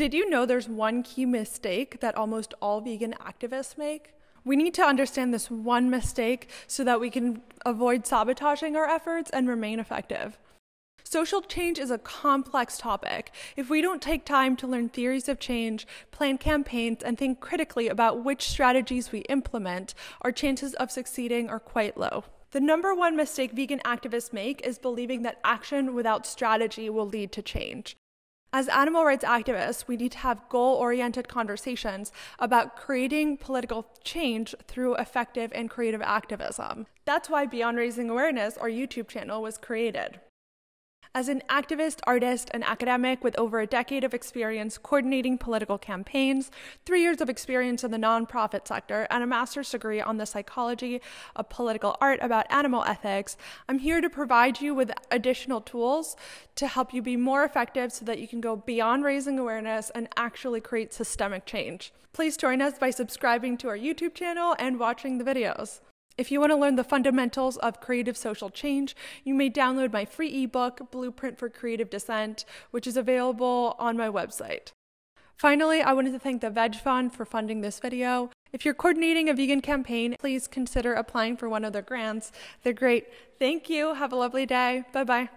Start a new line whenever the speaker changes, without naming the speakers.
Did you know there's one key mistake that almost all vegan activists make? We need to understand this one mistake so that we can avoid sabotaging our efforts and remain effective. Social change is a complex topic. If we don't take time to learn theories of change, plan campaigns, and think critically about which strategies we implement, our chances of succeeding are quite low. The number one mistake vegan activists make is believing that action without strategy will lead to change. As animal rights activists, we need to have goal oriented conversations about creating political change through effective and creative activism. That's why Beyond Raising Awareness, our YouTube channel, was created. As an activist, artist, and academic with over a decade of experience coordinating political campaigns, three years of experience in the nonprofit sector, and a master's degree on the psychology of political art about animal ethics, I'm here to provide you with additional tools to help you be more effective so that you can go beyond raising awareness and actually create systemic change. Please join us by subscribing to our YouTube channel and watching the videos. If you want to learn the fundamentals of creative social change, you may download my free ebook, Blueprint for Creative Dissent, which is available on my website. Finally, I wanted to thank the Veg Fund for funding this video. If you're coordinating a vegan campaign, please consider applying for one of their grants. They're great. Thank you. Have a lovely day. Bye
bye.